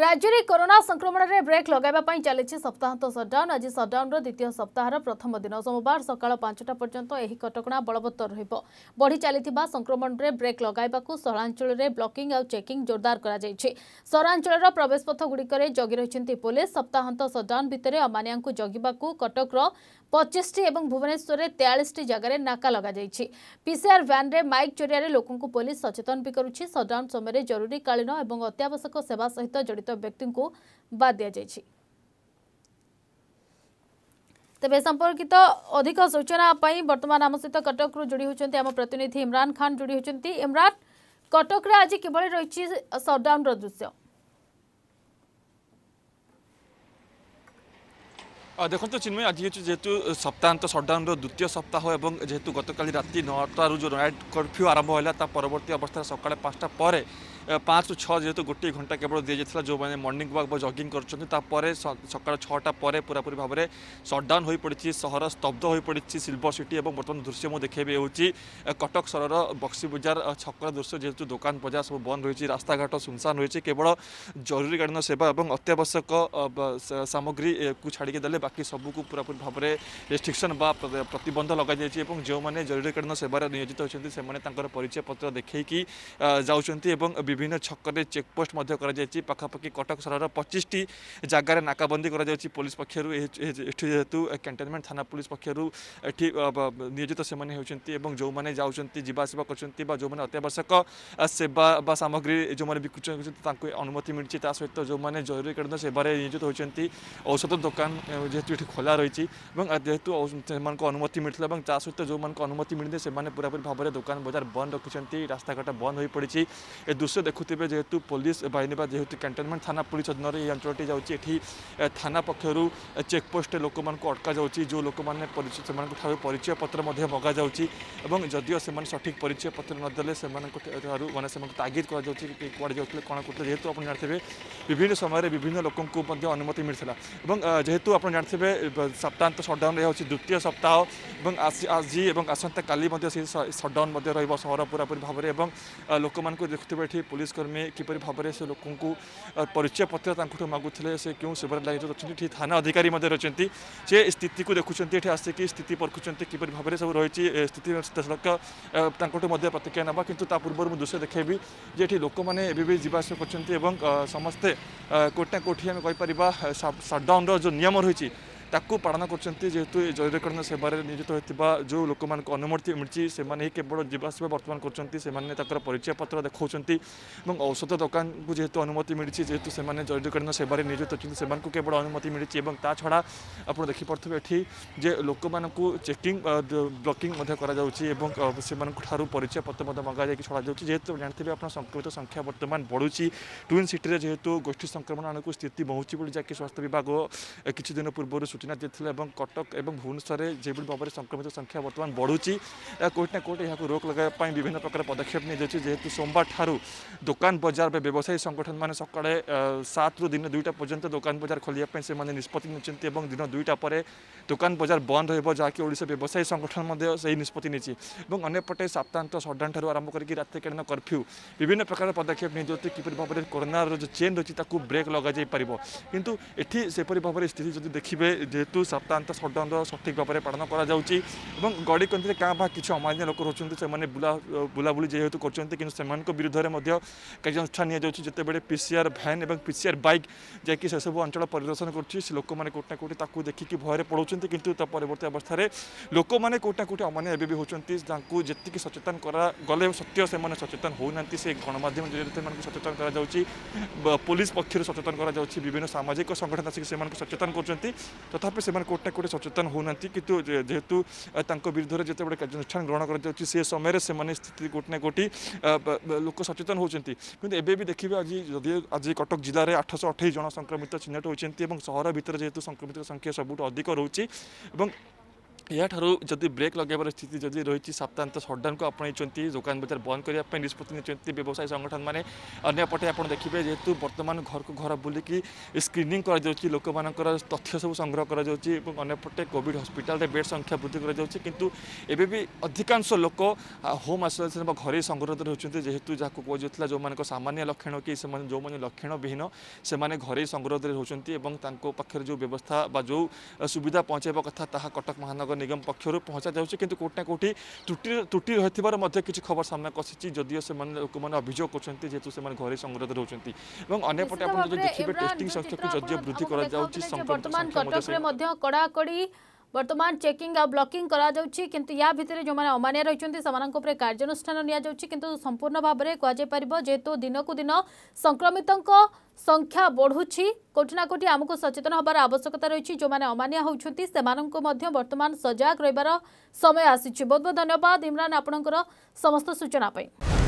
ରାଜ୍ୟରେ କରୋନା ସଂକ୍ରମଣରେ ବ୍ରେକ୍ ଲଗାଇବା ପାଇଁ ଚାଲିଛି ସପ୍ତାହାନ୍ତ ସଟ୍ଡାଉନ୍ ଆଜି ସଟ୍ଡାଉନ୍ର ଦ୍ୱିତୀୟ ସପ୍ତାହର ପ୍ରଥମ ଦିନ ସୋମବାର ସକାଳ ପାଞ୍ଚଟା ପର୍ଯ୍ୟନ୍ତ ଏହି କଟକଣା ବଳବତ୍ତର ରହିବ ବଢ଼ି ଚାଲିଥିବା ସଂକ୍ରମଣରେ ବ୍ରେକ୍ ଲଗାଇବାକୁ ସହରାଞ୍ଚଳରେ ବ୍ଲକିଂ ଆଉ ଚେକିଂ ଜୋରଦାର କରାଯାଇଛି ସହରାଞ୍ଚଳର ପ୍ରବେଶପଥଗୁଡ଼ିକରେ ଜଗି ରହିଛନ୍ତି ପୋଲିସ ସପ୍ତାହାନ୍ତ ସଟ୍ଡାଉନ୍ ଭିତରେ ଅମାନିଆଙ୍କୁ ଜଗିବାକୁ କଟକର পঁচিশটি এবং ভুবনেশ্বরের তেয়াশটি জায়গায় নাকা লগাযাইছে পিসিআর ভ্যান্রে মাইক জরিয়ায় লোক পুলিশ সচেতন বি করুছে সটডাউন সময় জরুরীকালীন এবং অত্যাবশ্যক সেবা সহ জড়িত ব্যক্তি বাদ দিয়েছে ତେବେ ସମ୍ପର୍କିତ ଅଧିକ ସୂଚନା ପାଇଁ ବର୍ତ୍ତମାନ ଆମ ସହିତ କଟକରୁ ଯୋଡ଼ି ହେଉଛନ୍ତି ଆମ ପ୍ରତିନିଧି ଇମ୍ରାନ ଖାନ୍ ଯୋଡ଼ି ହେଉଛନ୍ତି ଇମ୍ରାନ କଟକରେ ଆଜି କିଭଳି ରହିଛି ସଟ୍ଡାଉନର ଦୃଶ୍ୟ ଦେଖନ୍ତୁ ଚିନ୍ମୟ ଆଜି ହେଉଛି ଯେହେତୁ ସପ୍ତାହାନ୍ତ ସଟ୍ଡାଉନ୍ର ଦ୍ୱିତୀୟ ସପ୍ତାହ ଏବଂ ଯେହେତୁ ଗତକାଲି ରାତି ନଅଟାରୁ ଯେଉଁ ନାଇଟ୍ କର୍ଫ୍ୟୁ ଆରମ୍ଭ ହେଲା ତା ପରବର୍ତ୍ତୀ ଅବସ୍ଥାରେ ସକାଳେ ପାଞ୍ଚଟା ପରେ পাঁচରୁ ଛଅ ଯେହେତୁ ଗୋଟିଏ ଘଣ୍ଟା କେବଳ ଦିଆଯାଇଥିଲା ଯେଉଁମାନେ ମର୍ଣ୍ଣିଂ ୱାକ୍ ବା ଜଗିଂ କରୁଛନ୍ତି ତାପରେ ସକାଳ ଛଅଟା ପରେ ପୁରାପୁରି ଭାବରେ ସଟ୍ଡାଉନ୍ ହୋଇପଡ଼ିଛି ସହର ସ୍ତବ୍ଧ ହୋଇପଡ଼ିଛି ସିଲ୍ଭର ସିଟି ଏବଂ ବର୍ତ୍ତମାନ ଦୃଶ୍ୟ ମୁଁ ଦେଖାଇବି ହେଉଛି କଟକ ସହରର ବକ୍ସିବଜାର ଛକର ଦୃଶ୍ୟ ଯେହେତୁ ଦୋକାନ ବଜାର ସବୁ ବନ୍ଦ ରହିଛି ରାସ୍ତାଘାଟ ସୁନସାନ ରହିଛି କେବଳ ଜରୁରୀକାଳୀନ ସେବା ଏବଂ ଅତ୍ୟାବଶ୍ୟକ ସାମଗ୍ରୀକୁ ଛାଡ଼ିକି ଦେଲେ ବାକି ସବୁକୁ ପୁରାପୁରି ଭାବରେ ରେଷ୍ଟ୍ରିକ୍ସନ୍ ବା ପ୍ରତିବନ୍ଧ ଲଗାଯାଇଛି ଏବଂ ଯେଉଁମାନେ ଜରୁରୀକାଳୀନ ସେବାରେ ନିୟୋଜିତ ହୋଇଛନ୍ତି ସେମାନେ ତାଙ୍କର ପରିଚୟପତ୍ର ଦେଖାଇକି ଯାଉଛନ୍ତି ଏବଂ বিভিন্ন ছকরে চেকপোস্ট মধ্য করাযাইছি পাখাপাখি কটক সহরর পঁচিশটি জায়গায় নাকাবন্দী করা যাচ্ছে পুলিশ পক্ষর এটি যেহেতু ক্যান্টনমেন্ট থানা পুলিশ পক্ষর এটি নিয়োজিত সে হচ্ছেন এবং যে যাচ্ছেন যা আসা করছেন বা যে অত্যাবশ্যক সেবা বা সামগ্রী যে বিকুচ তাঁকু অনুমতি মিলছে তা সহ যে জরুরীকালীন সেবার নিয়োজিত হচ্ছেন ঔষধ দোকান যেহেতু এটি খোলা রয়েছে এবং যেহেতু সেমানক অনুমতি মিলছিল এবং তা সহ যে অনুমতি মিলছে সে পুরাপুরি ভাবে দোকান বজার বন্ধ রাখি রাস্তাঘাট বন্ধ হয়ে পড়ছে এ দৃশ্য देखुवे जेहेतु पुलिस बाहन जेहेत कैंटनमेंट थाना पुलिस अधीन ये अंचल जाठी थाना पक्षर चेकपोस्ट लोक अटका जाऊँ जो लोक मैंने परिचय पत्र मगा जाऊँ जदिव से सठिक परिचय पत्र नदे से मैंने तागिद कर कौन करेंगे जेहतु आप जानते विभिन्न समय विभिन्न लोक अनुमति मिलता जेहेतु आप जानते सप्ताह तो सटडाउन रही द्वितीय सप्ताह आज आसंता का सटडाउन रहा पूरापूरी पूरी भाव में लोक मूँ देखु पुलिसकर्मी किपर भाव से लोक परिचय पत्र मगुले से क्यों लाइन अच्छा अच्छे थाना अधिकारी रही से स्थित को देखुं ये आसिक स्थित परखुं किपर भाव सब रही स्थित प्रतिक्रिया ना कि पूर्व मुझे दृश्य देखेबी ये लोक मैंने जावास कर समस्ते कोटा कोठी आम कहीपर सटडाउन रो नियम रही ତାକୁ ପାଳନ କରୁଛନ୍ତି ଯେହେତୁ ଏ ଜୈବକରଣ ସେବାରେ ନିୟୋଜିତ ହୋଇଥିବା ଯେଉଁ ଲୋକମାନଙ୍କୁ ଅନୁମତି ମିଳିଛି ସେମାନେ ହିଁ କେବଳ ଯିବା ଆସିବା ବର୍ତ୍ତମାନ କରୁଛନ୍ତି ସେମାନେ ତାଙ୍କର ପରିଚୟ ପତ୍ର ଦେଖାଉଛନ୍ତି ଏବଂ ଔଷଧ ଦୋକାନକୁ ଯେହେତୁ ଅନୁମତି ମିଳିଛି ଯେହେତୁ ସେମାନେ ଜୈବକରଣ ସେବାରେ ନିୟୋଜିତ ଅଛନ୍ତି ସେମାନଙ୍କୁ କେବଳ ଅନୁମତି ମିଳିଛି ଏବଂ ତା ଛଡ଼ା ଆପଣ ଦେଖିପାରୁଥିବେ ଏଠି ଯେ ଲୋକମାନଙ୍କୁ ଚେକିଂ ବ୍ଲକିଂ ମଧ୍ୟ କରାଯାଉଛି ଏବଂ ସେମାନଙ୍କ ଠାରୁ ପତ୍ର ମଧ୍ୟ ମଗାଯାଇକି ଛଡ଼ାଯାଉଛି ଯେହେତୁ ଜାଣିଥିବେ ଆପଣ ସଂକ୍ରମିତ ସଂଖ୍ୟା ବର୍ତ୍ତମାନ ବଢ଼ୁଛି ଟ୍ୱିନ୍ ସିଟିରେ ଯେହେତୁ ଗୋଷ୍ଠୀ ସଂକ୍ରମଣ ଆଣକୁ ସ୍ଥିତି ବହୁଛି ବୋଲି ଯାହାକି ସ୍ୱାସ୍ଥ୍ୟ ବିଭାଗ କିଛି ଦିନ ପୂର୍ବରୁ সূচনা ଦେଇଥିଲେ এবং কটক এবং ଭୁବନେଶ୍ୱରରେ যেভাবে ভাবে সংক্রমিত সংখ্যা বর্তমান বড়ুচি কোটি না কোটি এখন রোক লগাইব বিভিন্ন প্রকার পদক্ষেপ নিয়ে যাচ্ছে যেহেতু সোমবার ঠার দোকান বজার বা ব্যবসায়ী সংগঠন মানে সকালে সাত দিন দুইটা পর্যন্ত দোকান বজার খোলা সে নিষ্পতি নিচ্ছেন এবং দিন দুইটা পরে দোকান বজার বন্ধ হব যা কি ওড়শা ব্যবসায়ী সংগঠন সেই নিষ্পতি নিচ্ছে এবং অন্যপটে সাপ্তাহান্ত সটডাউন ঠার আরম্ভ করি রাত্রিকালীন কর্ফ্যু বিভিন্ন প্রকার পদক্ষেপ নিয়ে যাচ্ছে কিপর ভাবে করোনার যে চেন রয়েছে তাকে ব্রেক লগাযাই পাব কিন্তু এটি সেপরি ভাবে স্থিতি যদি দেখবে যেহেতু সপ্তাহান্ত সটডাউন সঠিক ভাবে পালন করা যাচ্ছে এবং গড়ি গড়িকন্দিতে কাঁ বা কিছু অমান্য লোক রয়েছেন সে বুলাবুলি যেহেতু করছেন কিন্তু সে বিরুদ্ধে কার্যানুষ্ঠান নিয়ে যাচ্ছে যেতবে পিসিআর ভ্যান এবং পিসিআর বাইক যাই সেসব অঞ্চল পরিদর্শন করছে সে লোক মানে কোটি না কোটি তাকে দেখি ভয়ে পড়ছেন কিন্তু তা পরবর্তী অবস্থায় লোক মানে কোটি না কোটি অমান্য এবে হচ্ছেন তাঁকু যেতিকি সচেতন করা গলে সত্য সে সচেতন হো না সে গণমাধ্যম জড়িয়ে সে সচেতন করা যাচ্ছে পুলিশ পক্ষ সচেতন করা যাচ্ছে বিভিন্ন সামাজিক সংগঠন আসি সে সচেতন করছেন तथापि से कौटना कौटे सचेतन हो कितु जेहेतु विरुद्ध में जिते ग्रहण कर समय से स्थित कौटना कौटि लोक सचेतन होती कि देखिए आज जदि आज कटक जिले में आठश अठाई जन संक्रमित चिन्हट होती सहर भितर जेहतु संक्रमित संख्या सबुठ अधिक रोचे ଏହାଠାରୁ ଯଦି ବ୍ରେକ୍ ଲଗାଇବାର ସ୍ଥିତି ଯଦି ରହିଛି ସପ୍ତାହାନ୍ତ ସଟ୍ଡାଉନ୍କୁ ଆପଣେଇଛନ୍ତି ଦୋକାନ ବଜାର ବନ୍ଦ କରିବା ପାଇଁ ନିଷ୍ପତ୍ତି ନେଇଛନ୍ତି ବ୍ୟବସାୟୀ ସଂଗଠନମାନେ ଅନ୍ୟପଟେ ଆପଣ ଦେଖିବେ ଯେହେତୁ ବର୍ତ୍ତମାନ ଘରକୁ ଘର ବୁଲିକି ସ୍କ୍ରିନିଂ କରାଯାଉଛି ଲୋକମାନଙ୍କର ତଥ୍ୟ ସବୁ ସଂଗ୍ରହ କରାଯାଉଛି ଏବଂ ଅନ୍ୟପଟେ କୋଭିଡ଼ ହସ୍ପିଟାଲରେ ବେଡ୍ ସଂଖ୍ୟା ବୃଦ୍ଧି କରାଯାଉଛି କିନ୍ତୁ ଏବେ ବି ଅଧିକାଂଶ ଲୋକ ହୋମ୍ ଆଇସୋଲେସନ୍ ବା ଘରୋଇ ସଂଗରୋଧରେ ହେଉଛନ୍ତି ଯେହେତୁ ଯାହାକୁ କୁହାଯାଉଥିଲା ଯେଉଁମାନଙ୍କ ସାମାନ୍ୟ ଲକ୍ଷଣ କି ସେମାନେ ଯେଉଁମାନେ ଲକ୍ଷଣ ବିହୀନ ସେମାନେ ଘରୋଇ ସଂଗରୋଧରେ ହେଉଛନ୍ତି ଏବଂ ତାଙ୍କ ପାଖରେ ଯେଉଁ ବ୍ୟବସ୍ଥା ବା ଯେଉଁ ସୁବିଧା ପହଞ୍ଚାଇବା କଥା ତାହା କଟକ ମହାନଗର ନିଗମ ପକ୍ଷରୁ ପହଞ୍ଚାଯାଉଛି କିନ୍ତୁ କେଉଁଠି ନା କେଉଁଠି ତ୍ରୁଟି ତ୍ରୁଟି ରହିଥିବାର ମଧ୍ୟ କିଛି ଖବର ସାମ୍ନାକୁ ଆସିଛି ଯଦିଓ ସେମାନେ ଲୋକମାନେ ଅଭିଯୋଗ କରୁଛନ୍ତି ଯେହେତୁ ସେମାନେ ଘରେ ସଂଗ୍ରହରେ ରହୁଛନ୍ତି ଏବଂ ଅନ୍ୟପଟେ ଆପଣ ଯଦି ଦେଖିବେ ଟେଷ୍ଟିଂ ସଂଖ୍ୟାକୁ ଯଦିଓ ବୃଦ୍ଧି କରାଯାଉଛି ସଂକ୍ରମିତ ସଂଖ୍ୟା ମଧ୍ୟ କଡ଼ାକଡ଼ି বর্তমান চেকিং আর ব্লকিং করা যাচ্ছে কিন্তু ইয়া ভিতরে যে অমানিয়া রয়েছেন সে কার্যানুষ্ঠান নিয়া যাচ্ছে কিন্তু সম্পূর্ণ ভাবে কুযাই পার যেহেতু দিনকু দিন সংক্রমিত সংখ্যা বড়ুছি কোটি না কোটি আমি সচেতন হবার আবশ্যকতা রয়েছে যে অমানিয়া হচ্ছেন সে বর্তমান সজাগ রহবার সময় আসিছে বহু বহু ধন্যবাদ ইমরান আপনার সমস্ত সূচনা